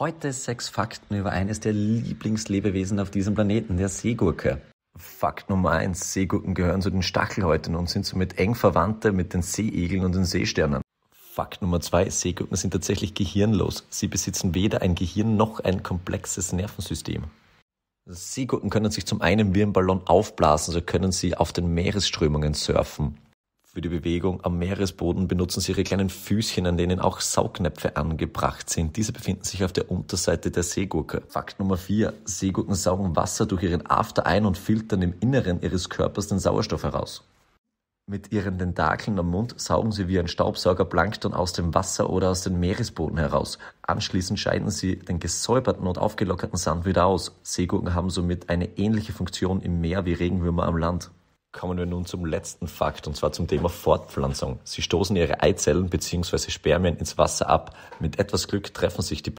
Heute sechs Fakten über eines der Lieblingslebewesen auf diesem Planeten, der Seegurke. Fakt Nummer eins: Seegurken gehören zu den Stachelhäuten und sind somit eng verwandte mit den Seeigeln und den Seesternen. Fakt Nummer zwei: Seegurken sind tatsächlich gehirnlos. Sie besitzen weder ein Gehirn noch ein komplexes Nervensystem. Seegurken können sich zum einen wie ein Ballon aufblasen, so können sie auf den Meeresströmungen surfen. Für die Bewegung am Meeresboden benutzen sie ihre kleinen Füßchen, an denen auch Saugnäpfe angebracht sind. Diese befinden sich auf der Unterseite der Seegurke. Fakt Nummer 4. Seegurken saugen Wasser durch ihren After ein und filtern im Inneren ihres Körpers den Sauerstoff heraus. Mit ihren Tentakeln am Mund saugen sie wie ein Staubsauger Plankton aus dem Wasser oder aus dem Meeresboden heraus. Anschließend scheiden sie den gesäuberten und aufgelockerten Sand wieder aus. Seegurken haben somit eine ähnliche Funktion im Meer wie Regenwürmer am Land. Kommen wir nun zum letzten Fakt, und zwar zum Thema Fortpflanzung. Sie stoßen ihre Eizellen bzw. Spermien ins Wasser ab. Mit etwas Glück treffen sich die